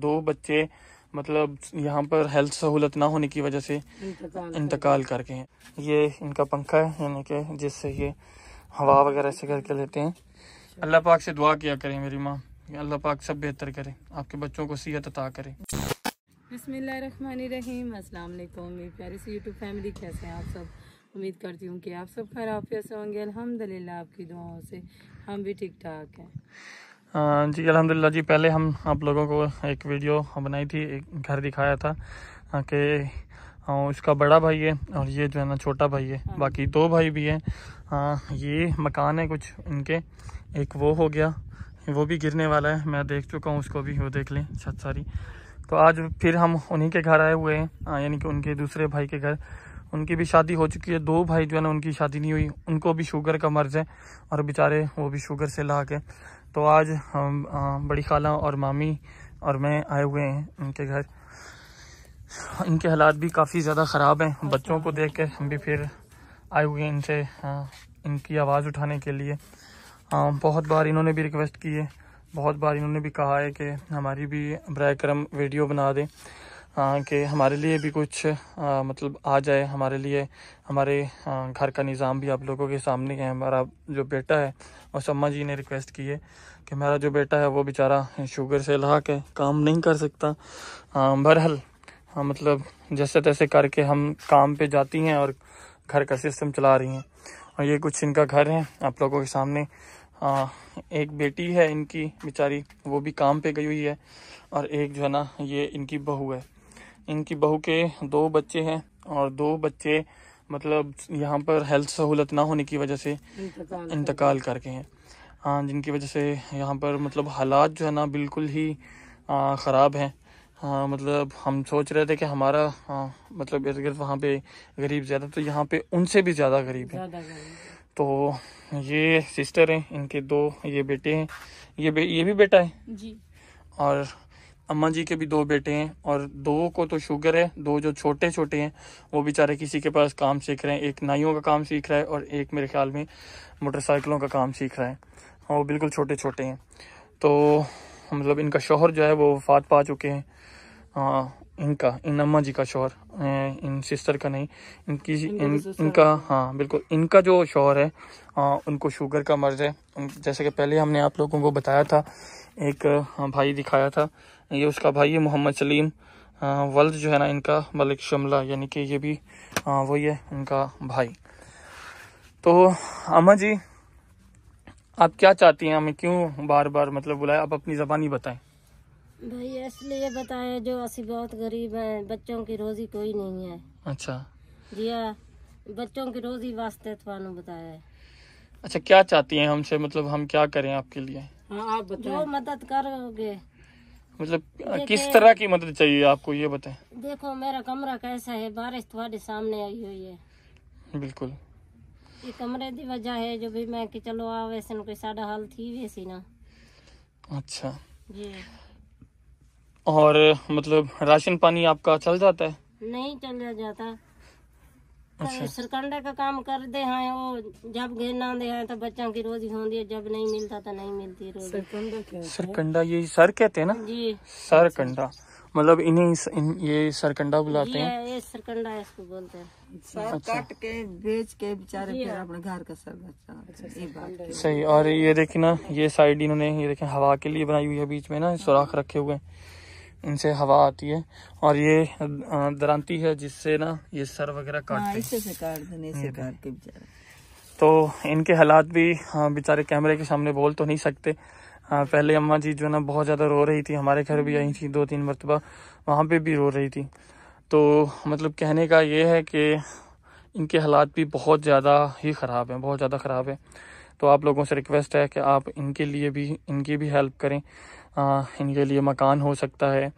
दो बच्चे मतलब यहाँ पर हेल्थ सहूलत ना होने की वजह से इंतकाल करके हैं ये इनका पंखा है यानी कि जिससे ये हवा वगैरह से करके लेते हैं अच्छा। अल्लाह पाक से दुआ किया करें मेरी माँ अल्लाह पाक सब बेहतर करे आपके बच्चों को सेहत अता करे बसमीम यूट्यूब फैमिली कैसे हैं आप सब उम्मीद करती हूँ कि आप सब खराब कैसे होंगे अलहमदिल्ला आपकी दुआओं से हम भी ठीक ठाक हैं जी अलहमदिल्ला जी पहले हम आप लोगों को एक वीडियो बनाई थी एक घर दिखाया था कि उसका बड़ा भाई है और ये जो है ना छोटा भाई है हाँ। बाकी दो भाई भी हैं ये मकान है कुछ इनके एक वो हो गया वो भी गिरने वाला है मैं देख चुका हूँ उसको भी वो देख लें छत सारी तो आज फिर हम उन्हीं के घर आए हुए हैं यानी कि उनके दूसरे भाई के घर उनकी भी शादी हो चुकी है दो भाई जो है ना उनकी शादी नहीं हुई उनको भी शुगर का मर्ज़ है और बेचारे वो भी शुगर से लाक है तो आज हम बड़ी खाला और मामी और मैं आए हुए हैं उनके घर इनके हालात भी काफ़ी ज़्यादा ख़राब हैं बच्चों को देख के हम भी फिर आए हुए हैं इनसे इनकी आवाज़ उठाने के लिए बहुत बार इन्होंने भी रिक्वेस्ट की है बहुत बार इन्होंने भी कहा है कि हमारी भी बर वीडियो बना दें कि हमारे लिए भी कुछ आ, मतलब आ जाए हमारे लिए हमारे घर का निज़ाम भी आप लोगों के सामने है हमारा जो बेटा है और सम्मा जी ने रिक्वेस्ट की है कि मेरा जो बेटा है वो बेचारा शुगर से लहा के काम नहीं कर सकता बहरहल हाँ मतलब जैसे तैसे करके हम काम पे जाती हैं और घर का सिस्टम चला रही हैं और ये कुछ इनका घर है आप लोगों के सामने आ, एक बेटी है इनकी बेचारी वो भी काम पे गई हुई है और एक जो है ना ये इनकी बहू है इनकी बहू के दो बच्चे हैं और दो बच्चे मतलब यहाँ पर हेल्थ सहूलत ना होने की वजह से इंतकाल करके हैं हाँ जिनकी वजह से यहाँ पर मतलब हालात जो है ना बिल्कुल ही ख़राब हैं हाँ मतलब हम सोच रहे थे कि हमारा हाँ मतलब इर्द गिर्द वहाँ पे गरीब ज़्यादा तो यहाँ पे उनसे भी ज़्यादा गरीब है तो ये सिस्टर हैं इनके दो ये बेटे हैं ये ये भी बेटा है जी और अम्मा जी के भी दो बेटे हैं और दो को तो शुगर है दो जो छोटे छोटे हैं वो बेचारे किसी के पास काम सीख रहे हैं एक नाइयों का काम सीख रहा है और एक मेरे ख्याल में मोटरसाइकिलों का काम सीख रहा है और हाँ, वो बिल्कुल छोटे छोटे हैं तो मतलब इनका शोहर जो है वो वफात पा चुके हैं हाँ इनका इन अम्मा जी का शोहर इन सिस्टर का नहीं इनकी इन, तो इनका हाँ बिल्कुल इनका जो शोहर है आ, हाँ, उनको शुगर का मर्ज है जैसे कि पहले हमने आप लोगों को बताया था एक हाँ, भाई दिखाया था ये उसका भाई है मोहम्मद सलीम हाँ, वल्द जो है ना इनका मलिक शमला यानी कि ये भी हाँ, वही है इनका भाई तो अमा जी आप क्या चाहती हैं हमें क्यों बार बार मतलब बुलाया आप अपनी जबानी बताएं भाई इसलिए बताया जो असी बहुत गरीब हैं बच्चों की रोजी कोई नहीं है अच्छा जिया बच्चों की रोजी वास्ते बताया अच्छा क्या चाहती हैं हमसे मतलब हम क्या करें आपके लिए हाँ आप बताओ मदद करोगे मतलब किस तरह की मदद चाहिए आपको ये बताएं देखो मेरा कमरा कैसा है बारिश तुम्हारे सामने आई हुई है बिल्कुल ये कमरे की वजह है जो भी मैं कि चलो आ वैसे कोई साडा हाल थी वैसी ना अच्छा जी और मतलब राशन पानी आपका चल जाता है नहीं चल जाता तो अच्छा। सरकंडा का काम कर दे हैं वो जब घेरना दे हैं तो बच्चों की रोजी होती है जब नहीं मिलता तो नहीं मिलती रोजी सरकंडा क्या सरकंडा ये सर कहते हैं ना जी सरकंडा मतलब इन्हें इन, ये सरकंडा बुलाते हैं ये सरकंडा इसको बोलते हैं सर अच्छा। काट के बेच के बेचारे फिर हाँ। अपने घर का सर बचता अच्छा, सही और ये देखिए ना ये साइड इन्होंने ये देखे हवा के लिए बनाई हुई है बीच में ना सुराख रखे हुए हैं इनसे हवा आती है और ये दरांती है जिससे ना ये सर वगैरह हाँ, काट देने से हम्म। तो इनके हालात भी बेचारे कैमरे के सामने बोल तो नहीं सकते पहले अम्मा जी जो ना बहुत ज़्यादा रो रही थी हमारे घर भी आई हम्म। थी दो तीन मरतबा वहां पे भी रो रही थी तो मतलब कहने का ये है कि इनके हालात भी बहुत ज़्यादा ही ख़राब हैं बहुत ज़्यादा ख़राब है तो आप लोगों से रिक्वेस्ट है कि आप इनके लिए भी इनकी भी हेल्प करें आ, इनके लिए मकान हो सकता है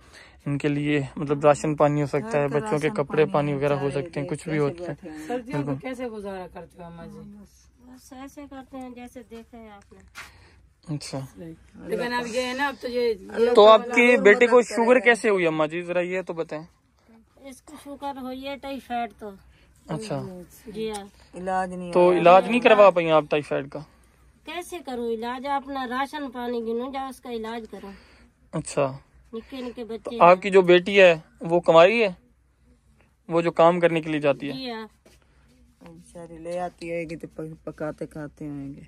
इनके लिए मतलब राशन पानी हो सकता हाँ, है तो बच्चों के कपड़े पानी वगैरह हो सकते हैं कुछ भी होता है सर्दियों कैसे गुजारा करते हो अम्मा जी ऐसे करते हैं जैसे देखे आपने अच्छा लेकिन तो अब ये है ना अब तो ये तो, तो आपके बेटे को शुगर कैसे हुई अम्मा जी जरा ये तो बताएं इसको शुगर हुई है टाइफाइड तो अच्छा जी हाँ। इलाज नहीं तो इलाज नहीं करवा पाई आप टाइफाइड का कैसे करूं इलाज अपना राशन पानी गिनू जाओ उसका इलाज करूं अच्छा निके निके बच्चे तो आपकी जो बेटी है वो कमारी है वो जो काम करने के लिए जाती है हाँ। बेचारी ले आती है कि तो पकाते खाते होंगे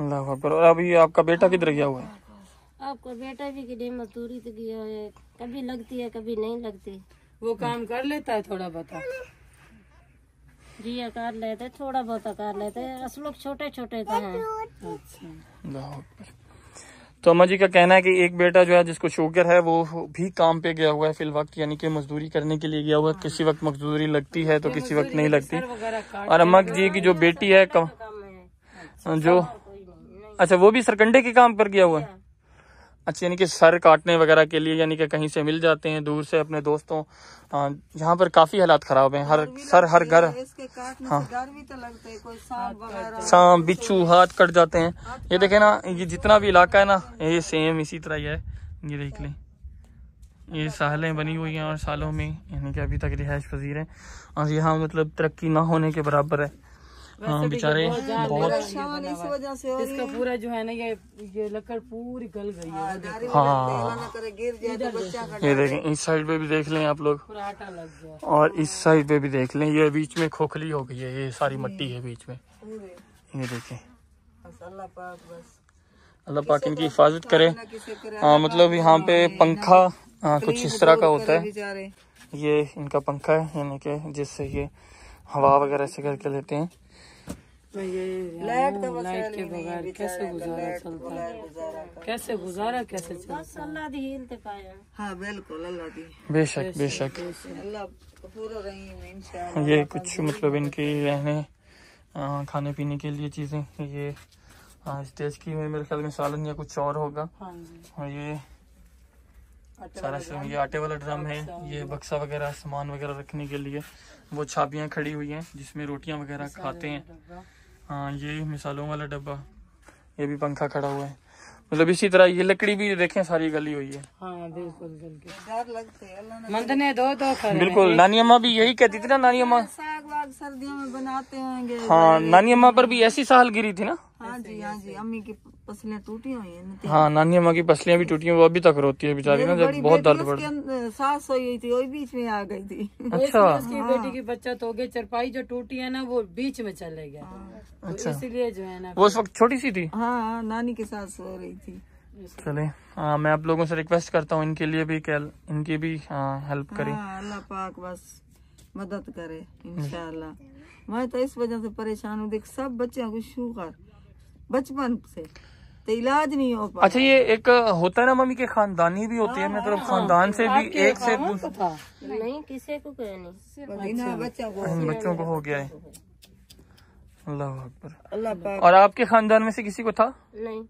अल्लाह अकबर और अभी आपका बेटा किधर गया हुआ है आपका बेटा भी किधर मजदूरी तो गया है कभी लगती है कभी नहीं लगती वो काम कर लेता है थोड़ा बता जी आकार लेते थोड़ा बहुत आकार लेते असल लोग छोटे छोटे तो है अच्छा। तो अम्मा जी का कहना है कि एक बेटा जो है जिसको शुगर है वो भी काम पे गया हुआ है फिल वक्त यानी कि मजदूरी करने के लिए गया हुआ है किसी वक्त मजदूरी लगती है तो किसी वक्त नहीं लगती और अम्मा जी की जो बेटी है कम जो अच्छा वो भी सरकंडे के काम पर गया हुआ है अच्छा यानी कि सर काटने वगैरह के लिए यानी कि कहीं से मिल जाते हैं दूर से अपने दोस्तों यहाँ पर काफ़ी हालात ख़राब हैं हर सर हर घर हाँ तो सांप तो बिच्छू हाथ कट जाते हैं ये देखें ना ये जितना भी इलाका है ना ये सेम इसी तरह ही है ये देख लें ये अच्छा, सहलें बनी हुई हैं और सालों में यानी कि अभी तक रिहाइश पजीर है और यहाँ मतलब तरक्की ना होने के बराबर है हाँ बेचारे बहुत इस वजह से इसका पूरा जो है ना ये ये लकड़ पूरी गल गई है हाँ तो ये देखें इस साइड पे भी देख लें आप लोग और इस साइड पे भी देख लें ये बीच में खोखली हो गई है ये सारी मट्टी है बीच में ये देखें अल्लाह पाक इनकी हिफाजत तो करे हाँ, मतलब यहाँ पे हाँ, पंखा हाँ, कुछ इस तरह का होता है ये इनका पंखा है यानी के जिससे ये हवा वगैरह से करके लेते हैं इसमें ये लाइट लाइट के बगैर कैसे गुजारा चलता कैसे गुजारा कैसे हाँ, बेशक बेशक ये कुछ मतलब इनकी रहने खाने पीने के लिए चीजें ये स्टेज की मेरे ख्याल में सालन या कुछ और होगा हाँ और ये सारा सिस्टम ये आटे वाला ड्रम है ये बक्सा वगैरह सामान वगैरह रखने के लिए वो छाबियाँ खड़ी हुई हैं जिसमें रोटियां वगैरह खाते हैं हाँ ये मिसालों वाला डब्बा ये भी पंखा खड़ा हुआ है मतलब इसी तरह ये लकड़ी भी देखें सारी गली हुई है हाँ, बिल्कुल दो दो बिल्कुल नानी अम्मा भी यही कहती थी ना नानी अम्मा हाँ, सर्दियों में बनाते होंगे हाँ नानी अम्मा पर भी ऐसी साल गिरी थी ना हाँ जी हाँ जी अम्मी की पसलियाँ टूटी हुई हाँ नानी अम्मा की पसलियाँ भी टूटी हैं वो अभी तक रोती है बेचारी ना जब बहुत दर्द पड़ सास हुई हुई थी वही बीच में आ गई थी अच्छा उसकी बेटी की बच्चत हो गई चरपाई जो टूटी है ना वो बीच में चले गए हाँ। तो अच्छा इसीलिए जो है ना वो उस वक्त छोटी सी थी हाँ, हाँ नानी के साथ सो रही थी चले आ, हाँ, मैं आप लोगों से रिक्वेस्ट करता हूँ इनके लिए भी कल इनकी भी आ, हेल्प करे अल्लाह पाक बस मदद करे इनशाला मैं तो इस वजह से परेशान हूँ देख सब बच्चे को शुगर बचपन से तो इलाज नहीं हो पाता अच्छा ये एक होता है ना मम्मी के खानदानी भी होती है हाँ, मतलब हाँ। खानदान से भी एक से तो नहीं किसी को नहीं बच्चों को हो गया है अल्लाह अकबर और आपके खानदान में से किसी को था नहीं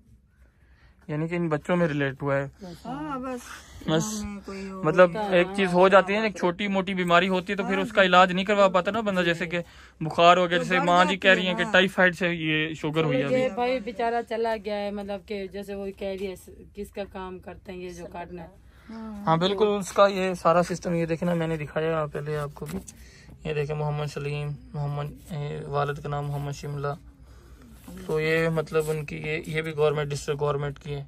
यानी कि इन बच्चों में रिलेट हुआ है हाँ, बस बस मतलब एक चीज हो जाती है एक छोटी मोटी बीमारी होती है तो फिर हाँ। उसका इलाज नहीं करवा पाता ना बंदा जैसे कि बुखार हो गया तो जैसे माँ जी कह रही है कि टाइफाइड से ये शुगर हुई है भाई बेचारा चला गया है मतलब कि जैसे वो कह रही है किसका काम करते हैं ये जो काटना है हाँ बिल्कुल उसका ये सारा सिस्टम ये देखे मैंने दिखाया पहले आपको भी ये देखे मोहम्मद सलीम मोहम्मद वालद का नाम मोहम्मद शिमला तो ये मतलब उनकी ये ये भी गवर्नमेंट डिस्ट्रिक्ट गवर्नमेंट की है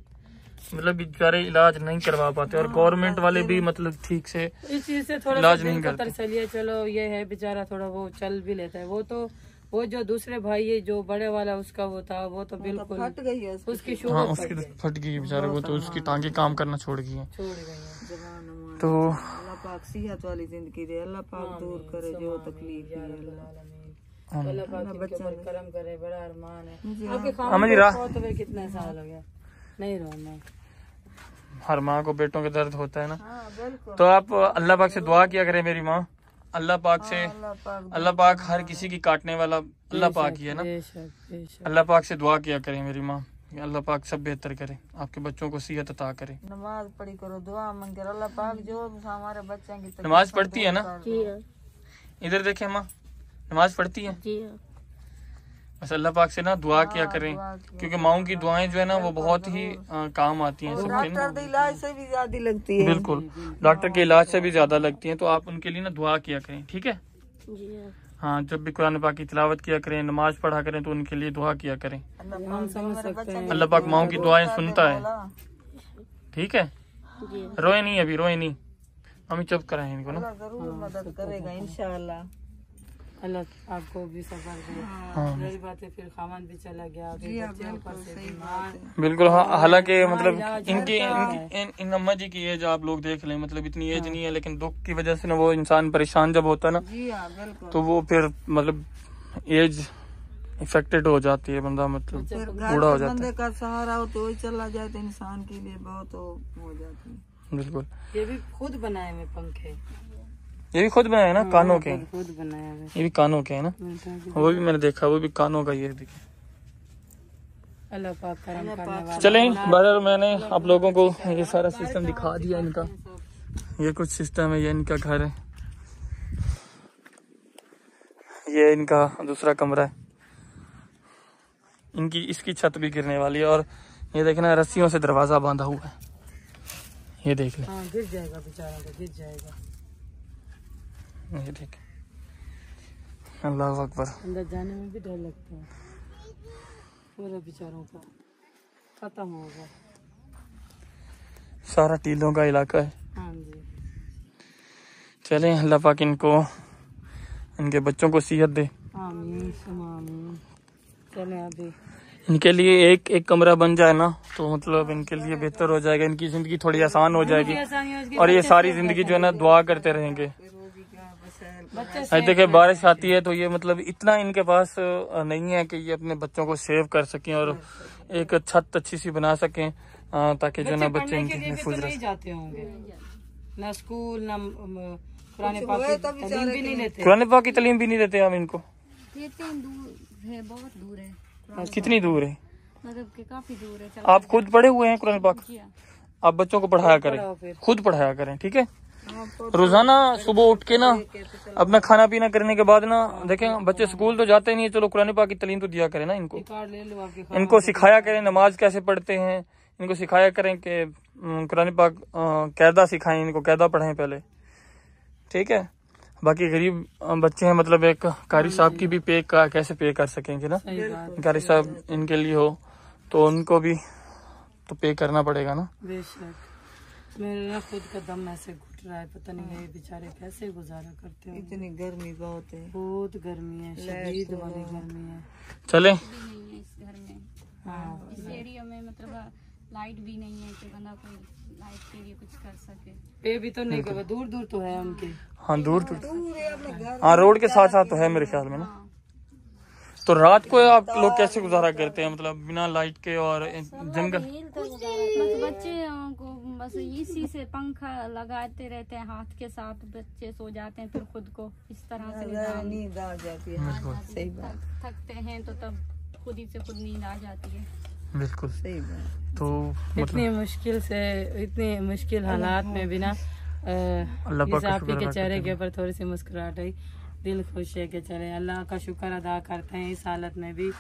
मतलब बेचारे इलाज नहीं करवा पाते और गवर्नमेंट हाँ, वाले भी मतलब ठीक से इस चीज से थोड़ा इलाज नहीं करते चलो ये है बेचारा थोड़ा वो चल भी लेता है वो तो वो जो दूसरे भाई है जो बड़े वाला उसका वो था वो तो, तो बिल्कुल फट गई है उसकी हाँ उसकी तो फट गई बेचारे वो तो हाँ, उसकी हाँ। टांगे काम करना छोड़ गई है छोड़ गई तो अल्लाह पाक सेहत वाली जिंदगी दे अल्लाह पाक दूर करे जो तकलीफ है है हाँ, हर माँ को बेटों के दर्द होता है ना हाँ, तो आप अल्लाह पाक से दुआ किया करें मेरी माँ अल्लाह पाक से हाँ, अल्लाह पाक हर किसी की काटने वाला अल्लाह पाक ही है ना अल्लाह पाक से दुआ किया करें मेरी माँ अल्लाह पाक सब बेहतर करे आपके बच्चों को सीहत अता करे नमाज पढ़ी करो दुआ मंगे अल्लाह पाक जो हमारे बच्चों की नमाज पढ़ती है ना इधर देखे माँ नमाज पढ़ती है बस हाँ। अच्छा, अल्लाह पाक से ना दुआ हाँ, किया करें क्योंकि माओ की दुआएं जो है ना वो बहुत ही आ, काम आती हैं सबके डॉक्टर इलाज से भी ज्यादा लगती है बिल्कुल डॉक्टर के इलाज से भी ज्यादा लगती हैं तो आप उनके लिए ना दुआ किया करें ठीक है हाँ।, हाँ जब भी कुरान पाक की तिलावत किया करें नमाज पढ़ा करें तो उनके लिए दुआ किया करें अल्लाह पाक माओ की दुआएं सुनता है ठीक है रोए नहीं अभी रोए नहीं हम चुप कराए इनको ना जरूर मदद करेगा इनशाला अल्लाह आपको भी सफर हाँ। रही बात है फिर खामन भी चला गया हाँ, बिल्कुल हाँ, हालांकि मतलब अच्छा इनकी इन, इन अम्मा जी की एज आप लोग देख लें मतलब इतनी एज नहीं है लेकिन दुख की वजह से ना वो इंसान परेशान जब होता है ना तो वो फिर मतलब एज इफेक्टेड हो जाती है बंदा मतलब अच्छा, तो बूढ़ा हो जाता है का सहारा हो तो चला जाए तो इंसान के लिए बहुत हो जाती है बिल्कुल ये भी खुद बनाए हुए पंखे ये भी खुद बनाया ना हाँ, कानों के खुद बनाया ये भी कानों के है ना वो भी मैंने देखा वो भी कानों का ये देखे चले बाजार मैंने आप लोगों को ये सारा सिस्टम दिखा दिया इनका ये कुछ सिस्टम है ये इनका घर है ये इनका दूसरा कमरा है इनकी इसकी छत भी गिरने वाली है और ये देखना रस्सियों से दरवाजा बांधा हुआ है ये देख ले हाँ, गिर जाएगा बेचारा तो गिर जाएगा ये ठीक अल्लाह अकबर अंदर जाने में भी डर लगता है पूरे बेचारों का खत्म होगा सारा टीलों का इलाका है हाँ चले अल्लाह पाक इनको इनके बच्चों को सेहत दे इनके लिए एक एक कमरा बन जाए ना तो मतलब इनके लिए बेहतर हो जाएगा इनकी जिंदगी थोड़ी आसान हो हाँ, जाएगी और ये सारी तो जिंदगी जो है ना दुआ करते रहेंगे है देखिए बारिश आती है तो ये मतलब इतना इनके पास नहीं है कि ये अपने बच्चों को सेव कर सकें और एक छत अच्छी सी बना सकें ताकि जो ना बच्चे इनकी तो नहीं जाते होंगे ना स्कूल ना पुराने पाक की तलीम भी नहीं पुराने पाक की तलीम भी नहीं देते हम इनको बहुत दूर है हाँ, कितनी दूर है मतलब काफी दूर है आप खुद पढ़े हुए हैं कुरान पाक हाँ। आप बच्चों को पढ़ाया करें खुद पढ़ाया करें ठीक है रोजाना सुबह उठ के ना अपना खाना पीना करने के बाद ना देखें बच्चे स्कूल तो जाते नहीं है चलो कुरान पाक की तलीम तो दिया करें ना इनको इनको सिखाया करें नमाज कैसे पढ़ते हैं इनको सिखाया करें कि कुरान पाक कैदा सिखाएं इनको कैदा पढ़ाएं पहले ठीक है बाकी गरीब बच्चे हैं मतलब एक कारी साहब की भी पे का कैसे पे कर सकेंगे ना कारी साहब इनके लिए हो तो उनको भी तो पे करना पड़ेगा ना मेरे ना खुद का दम ऐसे कट रहा है पता नहीं ये हाँ। बेचारे कैसे गुजारा करते हैं इतनी गर्मी बहुत है बहुत गर्मी है शदीद तो वाली गर्मी है चले इस घर में हाँ एरिया में मतलब लाइट भी नहीं है कि बंदा कोई के लिए कुछ कर सके पे भी तो नहीं दूर दूर तो है हाँ दूर तो- दूर हाँ रोड के साथ साथ तो है मेरे ख्याल में ना हाँ। तो रात को आप हाँ। लोग कैसे गुजारा करते हैं मतलब बिना लाइट के और जंगल तो बच्चे को बस इसी से पंखा लगाते रहते हैं हाथ के साथ बच्चे सो जाते हैं फिर खुद को इस तरह से नींद आ जाती है हाँ, हाँ सही बात थकते हैं तो तब खुद ही से खुद नींद आ जाती है बिल्कुल सही बात तो मतलब इतनी मुश्किल से इतनी मुश्किल हालात में बिना आपके के चेहरे के ऊपर थोड़ी सी मुस्कुराहट आई दिल खुश है के चले अल्लाह का शुक्र अदा करते हैं इस हालत में भी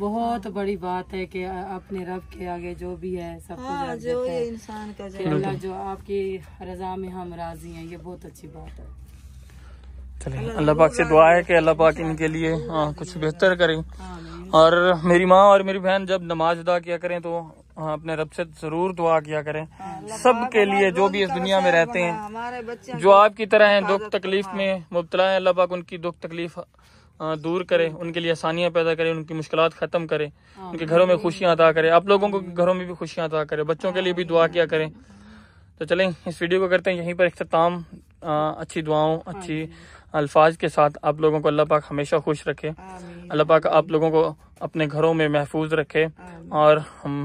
बहुत हाँ। बड़ी बात है कि अपने रब के आगे जो भी है सब हाँ, जो ये इंसान का अल्लाह जो आपकी रजा में हम राजी हैं ये बहुत अच्छी बात है अल्लाह पाक से दुआ है कि अल्लाह पाक इनके लिए हाँ कुछ बेहतर करें और मेरी माँ और मेरी बहन जब नमाज अदा किया करें तो हाँ अपने रब से जरूर दुआ किया करें हाँ, सब के लिए जो भी इस दुनिया में रहते हैं जो आपकी तरह हैं दुख तकलीफ में मुबतला है अल्लाह पाक उनकी दुख तकलीफ दूर करे हम्म। उनके लिए आसानियाँ पैदा करे उनकी मुश्किल ख़त्म करे हाँ, उनके घरों में खुशियाँ अदा करे आप लोगों को घरों में भी खुशियाँ अदा करे बच्चों के लिए भी दुआ किया करें तो चलें इस वीडियो को करते हैं यहीं पर अख्ताम अच्छी दुआओं हाँ अच्छी अल्फाज के साथ आप लोगों को अल्लाह पाक हमेशा खुश रखे अल्लाह पाक आप लोगों को अपने घरों में महफूज रखे और हम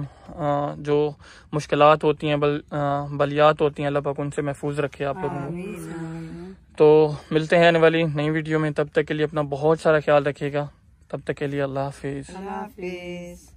जो मुश्किलात होती हैं बल बलियात होती हैं अल्लाह पाक उनसे महफूज रखे आप लोगों को तो मिलते हैं आने वाली नई वीडियो में तब तक के लिए अपना बहुत सारा ख्याल रखिएगा तब तक के लिए अल्लाह हाफिज़